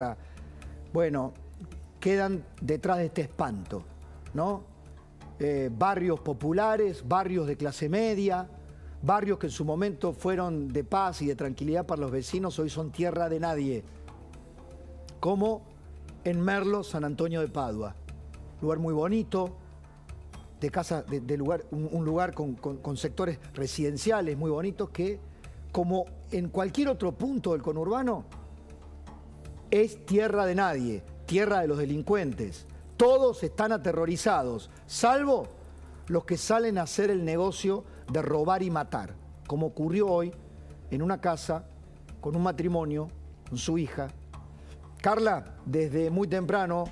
Ah, bueno, quedan detrás de este espanto, ¿no? Eh, barrios populares, barrios de clase media, barrios que en su momento fueron de paz y de tranquilidad para los vecinos, hoy son tierra de nadie. Como en Merlo, San Antonio de Padua. Lugar muy bonito, de casa, de, lugar, un, lugar con sectores residenciales muy bonitos que, como en cualquier otro punto del conurbano, es tierra de nadie, tierra de los delincuentes. Todos están aterrorizados, salvo los que salen a hacer el negocio de robar y matar, como ocurrió hoy en una casa con un matrimonio, con su hija. Carla, desde muy temprano,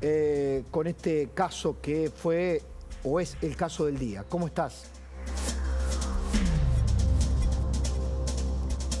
eh, con este caso que fue o es el caso del día. ¿Cómo estás?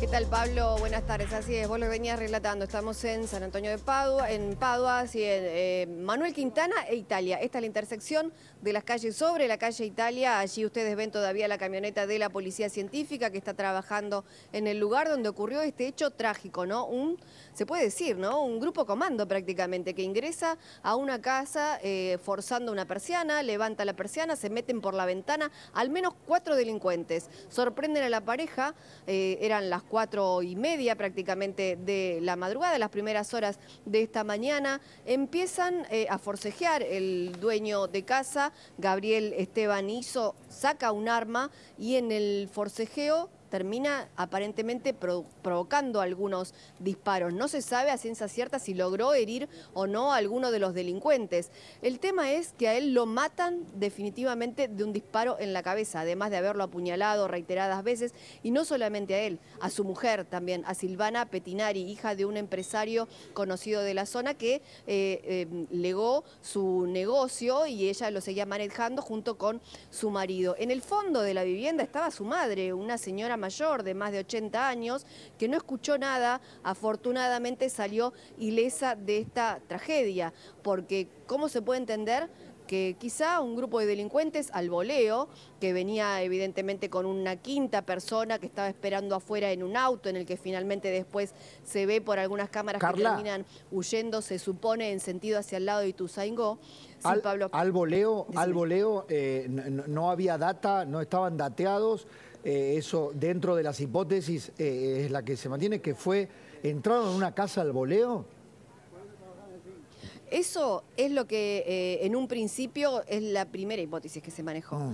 ¿Qué tal, Pablo? Buenas tardes. Así es, vos lo venías relatando. Estamos en San Antonio de Padua, en Padua, así en eh, Manuel Quintana e Italia. Esta es la intersección de las calles sobre la calle Italia. Allí ustedes ven todavía la camioneta de la policía científica que está trabajando en el lugar donde ocurrió este hecho trágico, ¿no? Un, se puede decir, ¿no? Un grupo comando prácticamente que ingresa a una casa eh, forzando una persiana, levanta la persiana, se meten por la ventana al menos cuatro delincuentes. Sorprenden a la pareja, eh, eran las cuatro y media prácticamente de la madrugada, las primeras horas de esta mañana, empiezan eh, a forcejear el dueño de casa, Gabriel Esteban saca un arma y en el forcejeo termina aparentemente provocando algunos disparos. No se sabe a ciencia cierta si logró herir o no a alguno de los delincuentes. El tema es que a él lo matan definitivamente de un disparo en la cabeza, además de haberlo apuñalado reiteradas veces, y no solamente a él, a su mujer también, a Silvana Petinari, hija de un empresario conocido de la zona que eh, eh, legó su negocio y ella lo seguía manejando junto con su marido. En el fondo de la vivienda estaba su madre, una señora mayor de más de 80 años, que no escuchó nada, afortunadamente salió ilesa de esta tragedia, porque ¿cómo se puede entender que quizá un grupo de delincuentes al voleo, que venía evidentemente con una quinta persona que estaba esperando afuera en un auto en el que finalmente después se ve por algunas cámaras que terminan huyendo, se supone, en sentido hacia el lado de Ituzaingó. Sí, al, Pablo, al voleo, al eh, no había data, no estaban dateados. Eh, eso dentro de las hipótesis eh, es la que se mantiene, que fue, entraron en una casa al voleo. Eso es lo que eh, en un principio es la primera hipótesis que se manejó. Ah.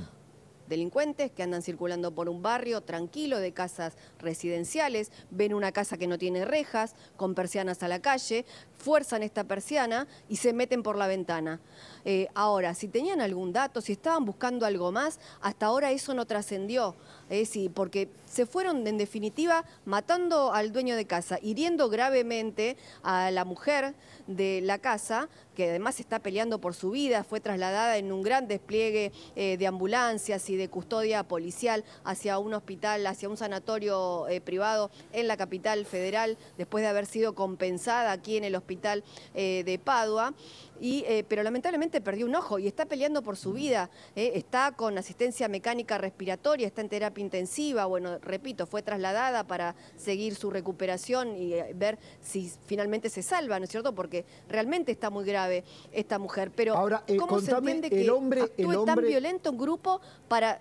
Delincuentes que andan circulando por un barrio tranquilo de casas residenciales, ven una casa que no tiene rejas, con persianas a la calle, fuerzan esta persiana y se meten por la ventana. ahora, si tenían algún dato, si estaban buscando algo más, hasta ahora eso no trascendió sí, porque se fueron en definitiva matando al dueño de casa, hiriendo gravemente a la mujer de la casa, que además está peleando por su vida, fue trasladada en un gran despliegue eh, de ambulancias y de custodia policial hacia un hospital, hacia un sanatorio eh, privado en la capital federal, después de haber sido compensada aquí en el hospital eh, de Padua. Eh, pero lamentablemente perdió un ojo y está peleando por su vida. Eh, está con asistencia mecánica respiratoria, está en terapia intensiva. Bueno, repito, fue trasladada para seguir su recuperación y eh, ver si finalmente se salva, ¿no es cierto? Porque realmente está muy grave esta mujer. Pero, ¿cómo se entiende que el hombre, actúe tan violento un grupo para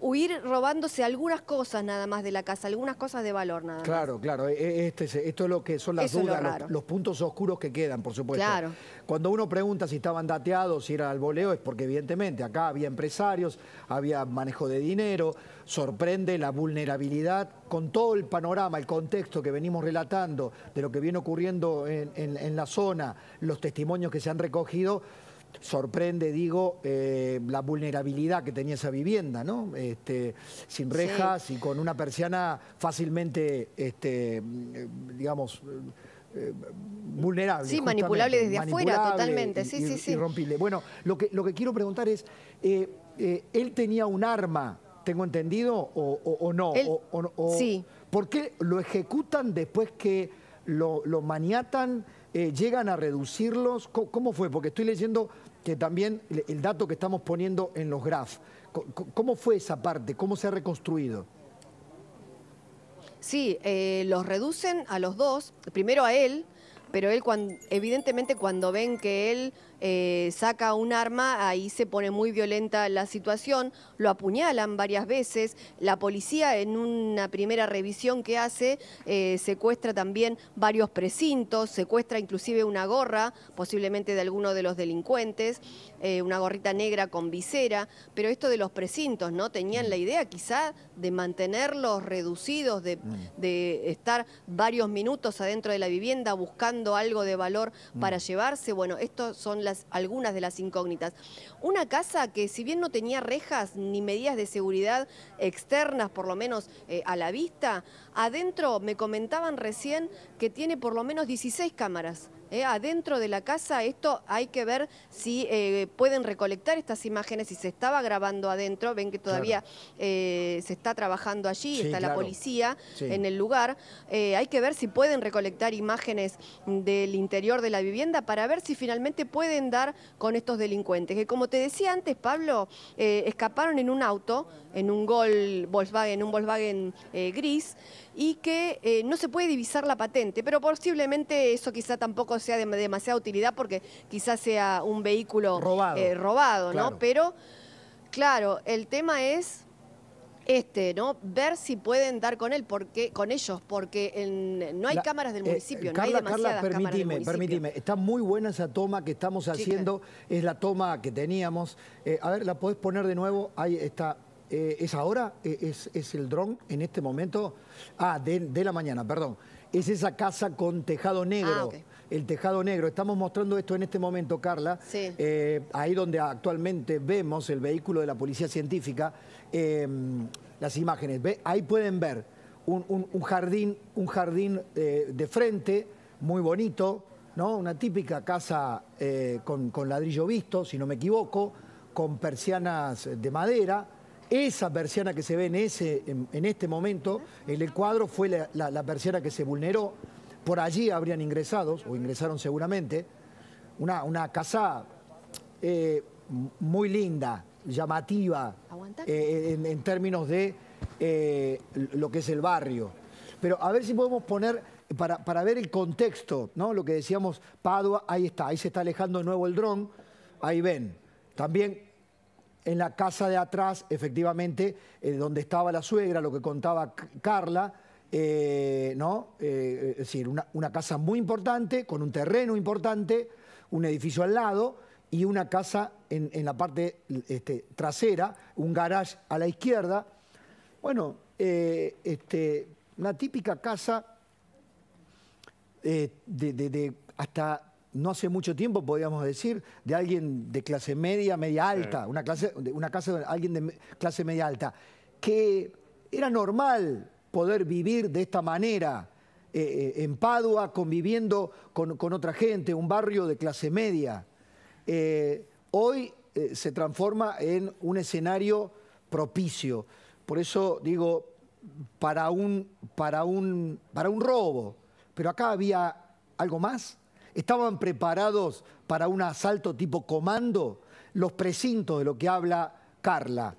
huir robándose algunas cosas nada más de la casa, algunas cosas de valor nada claro, más. Claro, claro. E, e, este, esto es lo que son las dudas, los, puntos oscuros que quedan, por supuesto. Claro. Cuando uno pregunta si estaban dateados, si era al voleo, es porque evidentemente acá había empresarios, había manejo de dinero, sorprende la vulnerabilidad con todo el panorama, el contexto que venimos relatando de lo que viene ocurriendo en la zona, los testimonios que se han recogido sorprende, digo, eh, la vulnerabilidad que tenía esa vivienda, ¿no? Este, sin rejas y con una persiana fácilmente, este, digamos, eh, vulnerable. Sí, manipulable desde afuera, totalmente. Sí, sí, sí. Bueno, lo que, lo que quiero preguntar es, eh, ¿él tenía un arma, tengo entendido, o, no? sí. ¿Por qué lo ejecutan después que lo, lo maniatan? Eh, ¿llegan a reducirlos? ¿Cómo, fue? Porque estoy leyendo que también el, dato que estamos poniendo en los graphs. ¿cómo fue esa parte? ¿Cómo se ha reconstruido? Sí, eh, los reducen a los dos, primero a él, pero él cuando, evidentemente cuando ven que él eh, saca un arma, ahí se pone muy violenta la situación, lo apuñalan varias veces, la policía en una primera revisión que hace eh, secuestra también varios precintos, secuestra inclusive una gorra, posiblemente de alguno de los delincuentes, eh, una gorrita negra con visera, pero esto de los precintos, ¿no? Tenían la idea quizá de mantenerlos reducidos, de, mm. de estar varios minutos adentro de la vivienda buscando algo de valor mm. para llevarse. Bueno, estos son las algunas de las incógnitas. Una casa que si bien no tenía rejas ni medidas de seguridad externas, por lo menos eh, a la vista, adentro me comentaban recién que tiene por lo menos 16 cámaras eh, adentro de la casa, esto hay que ver si eh, pueden recolectar estas imágenes, si se estaba grabando adentro, ven que todavía eh, se está trabajando allí, está la policía en el lugar, hay que ver si pueden recolectar imágenes del interior de la vivienda para ver si finalmente pueden dar con estos delincuentes, que como te decía antes, Pablo, escaparon en un auto, en un Gol Volkswagen, un Volkswagen gris, y que no se puede divisar la patente, pero posiblemente eso quizá tampoco sea de demasiada utilidad porque quizás sea un vehículo eh, robado, ¿no? Pero, claro, el tema es este, ¿no? Ver si pueden dar con él, porque, con ellos, porque no hay cámaras del eh, municipio, eh, Carla, Carla, permitime, permitime. Está muy buena esa toma que estamos haciendo, es la toma que teníamos. Eh, a ver, ¿la podés poner de nuevo? Ahí está. ¿Es ahora? ¿Es, el dron en este momento? Ah, de, la mañana, perdón. Es esa casa con tejado negro. Ah, el tejado negro. Estamos mostrando esto en este momento, Carla, eh, ahí donde actualmente vemos el vehículo de la policía científica, em, las imágenes. Ahí pueden ver un, jardín, un jardín eh, de frente, muy bonito, ¿no? Una típica casa eh, con, ladrillo visto, si no me equivoco, con persianas de madera esa persiana que se ve en, ese, en, este momento, en el cuadro, fue la, la, persiana que se vulneró por allí habrían ingresado, o ingresaron seguramente, una, una casa eh, muy linda, llamativa, eh, eh, en, términos de lo que es el barrio. Pero a ver si podemos poner, para, ver el contexto, ¿no? Lo que decíamos, Padua, ahí está, ahí se está alejando de nuevo el dron, ahí ven. También en la casa de atrás, efectivamente, donde estaba la suegra, lo que contaba Carla, eh, ¿no? Eh, eh, es decir, una, casa muy importante, con un terreno importante, un edificio al lado y una casa en, la parte este, trasera, un garage a la izquierda. Bueno, este, una típica casa de, de, hasta no hace mucho tiempo, podríamos decir, de alguien de clase media, media alta, una, clase, una casa de alguien de clase media alta, que era normal poder vivir de esta manera eh, eh, en Padua, conviviendo con, otra gente, un barrio de clase media. Eh, hoy se transforma en un escenario propicio. Por eso digo, para un, para un, para un robo. Pero acá había algo más. ¿Estaban preparados para un asalto tipo comando? Los precintos de lo que habla Carla.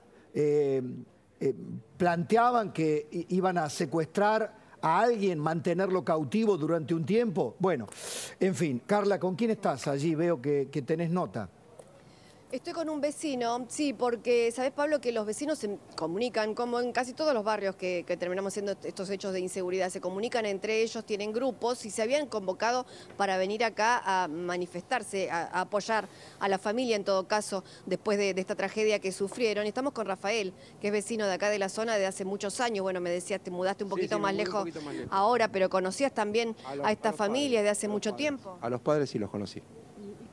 Eh, planteaban que iban a secuestrar a alguien, mantenerlo cautivo durante un tiempo. Bueno, en fin, Carla, ¿con quién estás allí? Veo que, que tenés nota. Estoy con un vecino, sí, porque sabes Pablo que los vecinos se comunican, como en casi todos los barrios que, terminamos siendo estos hechos de inseguridad, se comunican entre ellos, tienen grupos y se habían convocado para venir acá a manifestarse, a, apoyar a la familia en todo caso, después de, esta tragedia que sufrieron. Estamos con Rafael, que es vecino de acá de la zona de hace muchos años, bueno, me decías, te mudaste un poquito, más, lejos ahora, pero conocías también a, esta familia de hace mucho tiempo. A los padres sí los conocí.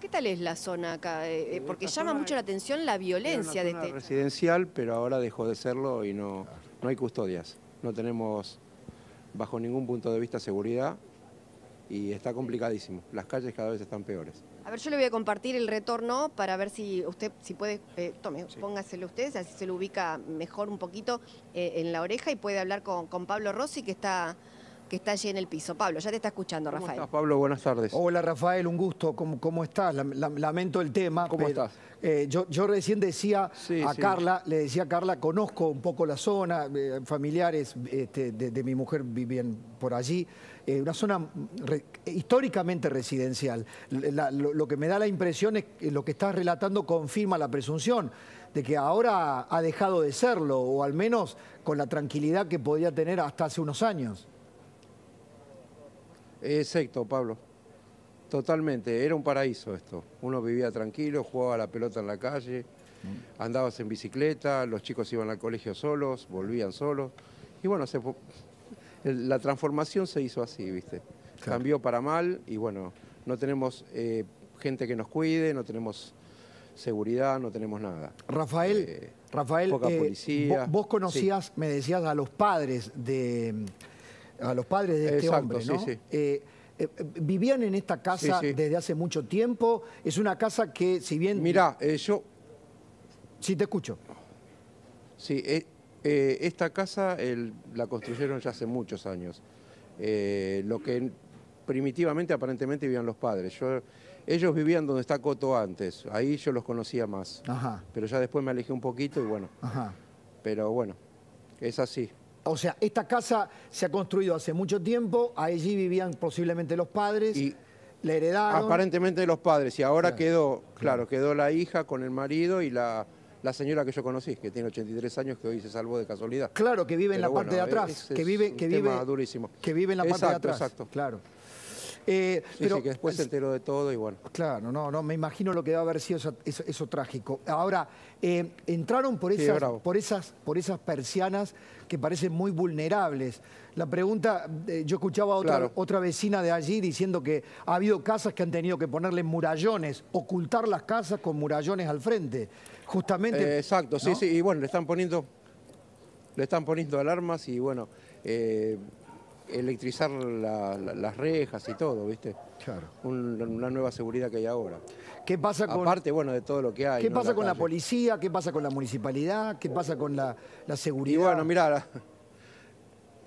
¿Qué tal es la zona acá? Eh, eh, porque llama mucho la atención la violencia de este. residencial, pero ahora dejó de serlo y no, no hay custodias. No tenemos, bajo ningún punto de vista, seguridad y está complicadísimo. Las calles cada vez están peores. A ver, yo le voy a compartir el retorno para ver si usted, si puede, eh, tome, póngaselo usted, así se lo ubica mejor un poquito en la oreja y puede hablar con Pablo Rossi, que está que está allí en el piso. Pablo, ya te está escuchando, Rafael. Hola, Pablo? Buenas tardes. Hola, Rafael, un gusto. ¿Cómo, estás? Lamento el tema. ¿Cómo estás? Eh, yo, recién decía a Carla, le decía a Carla, conozco un poco la zona, eh, familiares este, de, mi mujer vivían por allí. Eh, una zona mm, históricamente residencial. lo, lo que me da la impresión es que lo que estás relatando confirma la presunción de que ahora ha dejado de serlo, o al menos con la tranquilidad que podía tener hasta hace unos años. Exacto, Pablo. Totalmente, era un paraíso esto. Uno vivía tranquilo, jugaba la pelota en la calle, mm. andabas en bicicleta, los chicos iban al colegio solos, volvían solos. Y bueno, la transformación se hizo así, ¿viste? Cambió para mal y bueno, no tenemos eh, gente que nos cuide, no tenemos seguridad, no tenemos nada. Rafael, eh, Rafael eh, Vos, conocías, me decías, a los padres de a los padres de este hombre, ¿no? Eh, eh, eh, ¿Vivían en esta casa desde hace mucho tiempo? Es una casa que, si bien... Mirá, yo... Sí, te escucho. Sí, esta casa la construyeron ya hace muchos años. lo que primitivamente, aparentemente, vivían los padres. Yo, ellos vivían donde está Coto antes. Ahí yo los conocía más. Ajá. Pero ya después me alejé un poquito y bueno. Ajá. Pero bueno, es así. O sea, esta casa se ha construido hace mucho tiempo, allí vivían posiblemente los padres. Y la heredaron. Aparentemente los padres, y ahora quedó, claro, quedó la hija con el marido y la, señora que yo conocí, que tiene 83 años, que hoy se salvó de casualidad. Claro, que vive en la parte de atrás. que vive, que vive, durísimo. Que vive en la parte de atrás. Exacto. Claro. Eh, pero, que después se enteró de todo igual Claro, no, no, me imagino lo que va a haber sido eso, trágico. Ahora, eh, entraron por esas, por, esas, por esas persianas que parecen muy vulnerables. La pregunta, eh, yo escuchaba a otra, otra vecina de allí diciendo que ha habido casas que han tenido que ponerle murallones, ocultar las casas con murallones al frente. Justamente. exacto, sí, sí, y bueno, le están poniendo, le están poniendo alarmas y bueno electrizar las rejas y todo, ¿viste? Claro. una nueva seguridad que hay ahora. ¿Qué pasa con... Aparte, bueno, de todo lo que hay. ¿Qué pasa con la policía? ¿Qué pasa con la municipalidad? ¿Qué pasa con la, seguridad? Y bueno, mirá,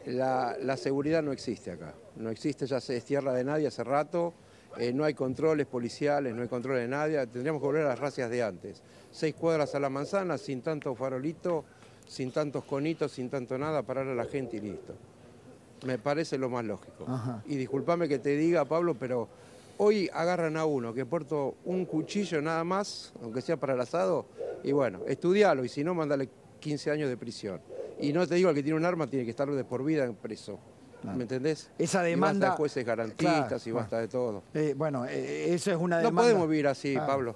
la, seguridad no existe acá. No existe, ya se es tierra de nadie hace rato. Eh, no hay controles policiales, no hay controles de nadie. Tendríamos que volver a las racias de antes. Seis cuadras a la manzana, sin tanto farolito, sin tantos conitos, sin tanto nada, parar a la gente y listo. Me parece lo más lógico. Y discúlpame que te diga, Pablo, pero hoy agarran a uno que porto un cuchillo nada más, aunque sea para el asado, y bueno, estudialo y si no, mandale 15 años de prisión. Y no te digo, el que tiene un arma tiene que estarlo de por vida en preso. ¿Me entendés? Esa demanda. jueces garantistas y basta de todo. Eh, bueno, eh, eso es una demanda. No podemos vivir así, Pablo.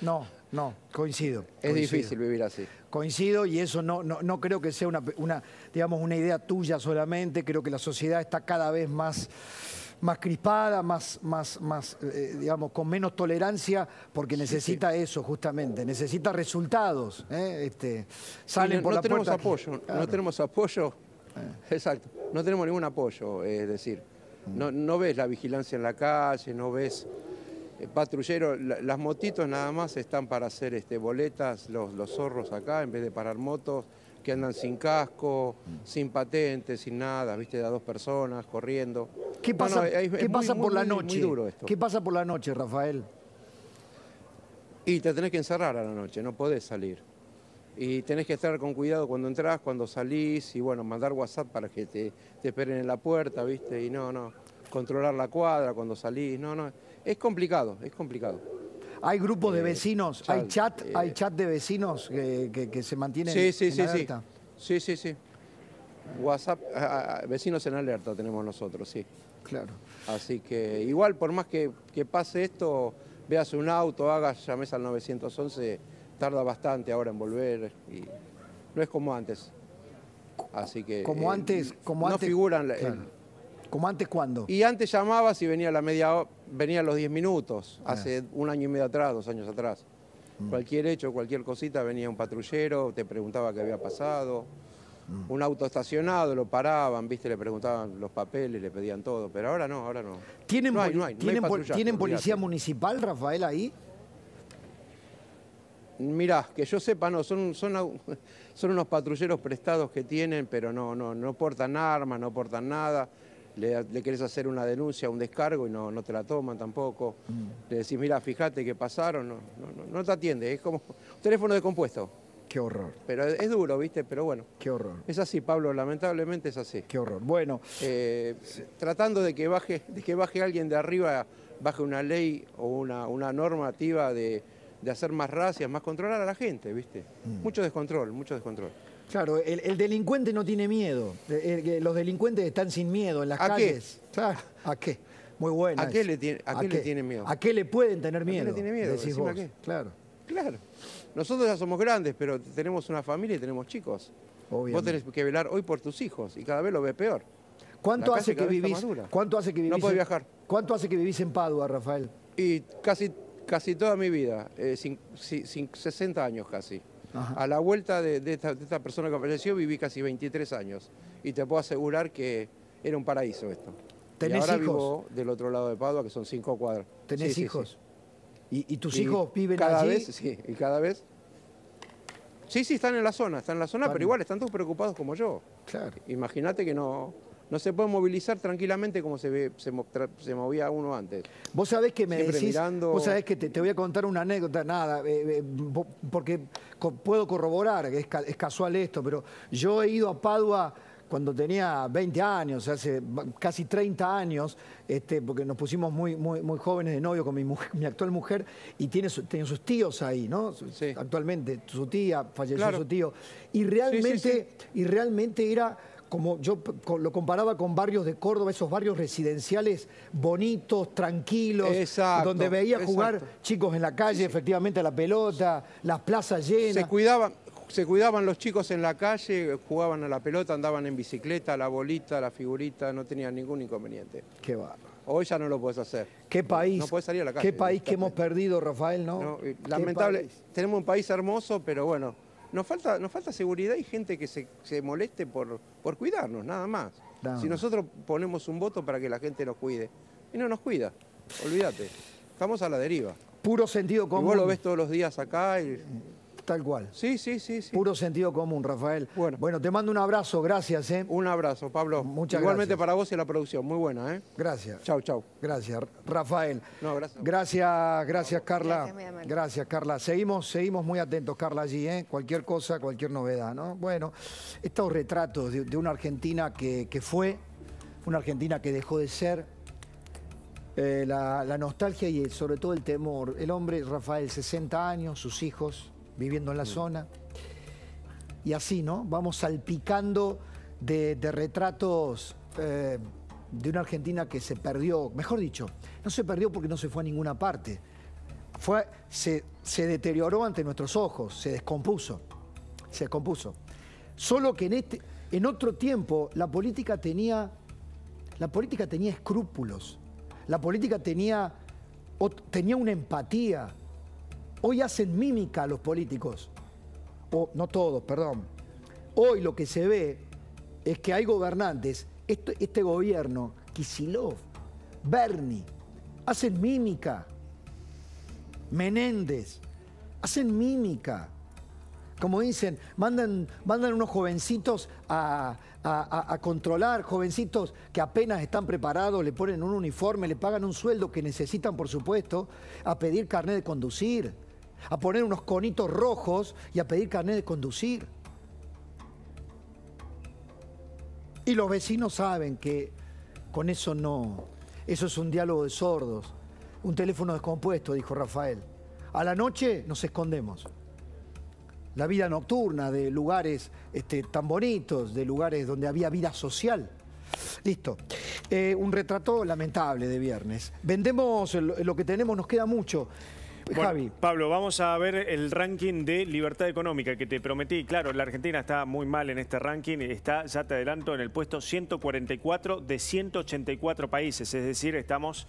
no. No, coincido. Es difícil vivir así. Coincido y eso no, no, creo que sea una, digamos, una idea tuya solamente. Creo que la sociedad está cada vez más, más crispada, más, más, más eh, digamos, con menos tolerancia, porque necesita eso justamente, necesita resultados. ¿eh? Este, salen no, tenemos apoyo, no tenemos apoyo. Exacto, no tenemos ningún apoyo, es decir, mm. no, no ves la vigilancia en la calle, no ves eh, patrullero, las motitos nada más están para hacer este, boletas, los, los zorros acá, en vez de parar motos que andan sin casco, mm. sin patente, sin nada, viste, de a dos personas corriendo. ¿Qué pasa, ¿qué pasa por la noche? ¿Qué pasa por la noche, Rafael? Y te tenés que encerrar a la noche, no podés salir. Y tenés que estar con cuidado cuando entras, cuando salís, y bueno, mandar WhatsApp para que te, te esperen en la puerta, viste, y no, no, controlar la cuadra cuando salís, no, no es complicado, es complicado. ¿Hay grupos de eh, vecinos? ¿Hay chat, eh, hay chat de vecinos que, que, se mantienen sí, sí, en sí, alerta? Sí, sí, sí. WhatsApp, ah, ah, ah, vecinos en alerta tenemos nosotros, sí. Claro. Así que igual, por más que, pase esto, veas un auto, hagas, llames al 911, tarda bastante ahora en volver y no es como antes. Así que... Como eh, antes... Como no figuran... ¿Como antes cuándo? Y antes llamabas y venía la media hora venía a los 10 minutos, ah. hace un año y medio atrás, dos años atrás. Mm. Cualquier hecho, cualquier cosita, venía un patrullero, te preguntaba qué había pasado. Mm. Un auto estacionado, lo paraban, viste, le preguntaban los papeles, le pedían todo, pero ahora no, ahora no. ¿Tienen, ¿tienen, policía municipal, Rafael, ahí? Mirá, que yo sepa, no, son, son, son unos patrulleros prestados que tienen, pero no, no, no portan armas, no portan nada le, querés hacer una denuncia, un descargo y no, te la toman tampoco. Mm. Le decís, mira, fíjate que pasaron, no, no, te atiende, es como un teléfono descompuesto. Qué horror. Pero es, duro, ¿viste? Pero bueno. Qué horror. Es así, Pablo, lamentablemente es así. Qué horror. Bueno. Eh, tratando de que, baje, de que baje alguien de arriba, baje una ley o una, una normativa de, hacer más racias, más controlar a la gente, ¿viste? Mm. Mucho descontrol, mucho descontrol. Claro, el, delincuente no tiene miedo. Eh, eh, los delincuentes están sin miedo en las ¿A calles. Qué? ¿A qué? Muy bueno. ¿A, qué le, miedo? ¿A qué le pueden tener miedo? ¿A qué le tiene miedo? qué? Claro. Claro. Nosotros ya somos grandes, pero tenemos una familia y tenemos chicos. Vos tenés que velar hoy por tus hijos y cada vez lo ves peor. ¿Cuánto hace, que vivís, ¿Cuánto hace que No viajar. ¿Cuánto hace que vivís en Padua, Rafael? Y casi, casi toda mi vida, 60 eh, años casi. A la vuelta de, esta, persona que falleció viví casi 23 años y te puedo asegurar que era un paraíso esto. ¿Tenés ahora hijos? vivo del otro lado de Padua, que son cinco cuadras. ¿Tenés hijos? ¿Y, tus hijos viven cada allí? Vez, sí, y cada vez... Sí, sí, están en la zona, están en la zona, pero igual están todos preocupados como yo. Claro. Imagínate que no no se puede movilizar tranquilamente como se, se, movía uno antes. Vos sabés que me decís, mirando... vos sabés que te, voy a contar una anécdota, nada, eh, eh, porque puedo corroborar, que es, casual esto, pero yo he ido a Padua cuando tenía 20 años, hace casi 30 años, este, porque nos pusimos muy, muy, muy jóvenes de novio con mi, actual mujer, y tiene, sus tíos ahí, ¿no? Actualmente, su tía, falleció su tío. Y realmente, y realmente era como yo lo comparaba con barrios de Córdoba, esos barrios residenciales bonitos, tranquilos, donde veía jugar chicos en la calle, efectivamente, a la pelota, las plazas llenas. Se cuidaban, se cuidaban los chicos en la calle, jugaban a la pelota, andaban en bicicleta, la bolita, la figurita, no tenían ningún inconveniente. Qué barro. Hoy ya no lo puedes hacer. Qué país. No salir Qué país que hemos perdido, Rafael, ¿no? lamentable. Tenemos un país hermoso, pero bueno, nos falta, nos falta seguridad y gente que se, moleste por, por cuidarnos, nada más. Si nosotros ponemos un voto para que la gente nos cuide, y no nos cuida, olvídate. Estamos a la deriva. Puro sentido común. vos lo ves todos los días acá y tal cual. Sí, sí, sí. Puro sentido común, Rafael. Bueno. te mando un abrazo, gracias. ¿eh? Un abrazo, Pablo. Muchas Igualmente para vos y la producción, muy buena. ¿eh? Gracias. Chau, chau. Gracias, Rafael. gracias. Gracias, Carla. Gracias, Carla. Seguimos, seguimos muy atentos, Carla, allí. ¿eh? Cualquier cosa, cualquier novedad. ¿no? Bueno, estos retratos de, una Argentina que, que fue, una Argentina que dejó de ser, eh, la, nostalgia y sobre todo el temor. El hombre, Rafael, 60 años, sus hijos, viviendo en la zona. Y así, ¿no? Vamos salpicando de, retratos eh, de una Argentina que se perdió, mejor dicho, no se perdió porque no se fue a ninguna parte. Fue, se, deterioró ante nuestros ojos, se descompuso, se descompuso. Solo que en, este, en otro tiempo la política tenía, la política tenía escrúpulos, la política tenía, tenía una empatía, Hoy hacen mímica a los políticos. O, no todos, perdón. Hoy lo que se ve es que hay gobernantes, este, gobierno, Kisilov, Bernie, hacen mímica. Menéndez, hacen mímica. Como dicen, mandan, mandan unos jovencitos a, a, controlar, jovencitos que apenas están preparados, le ponen un uniforme, le pagan un sueldo que necesitan, por supuesto, a pedir carnet de conducir a poner unos conitos rojos y a pedir carnet de conducir. Y los vecinos saben que con eso no. Eso es un diálogo de sordos, un teléfono descompuesto, dijo Rafael. A la noche nos escondemos. La vida nocturna de lugares este, tan bonitos, de lugares donde había vida social. Listo. Eh, un retrato lamentable de viernes. Vendemos lo que tenemos, nos queda mucho. Pablo, vamos a ver el ranking de libertad económica que te prometí. Claro, la Argentina está muy mal en este ranking. Está, ya te adelanto, en el puesto 144 de 184 países. Es decir, estamos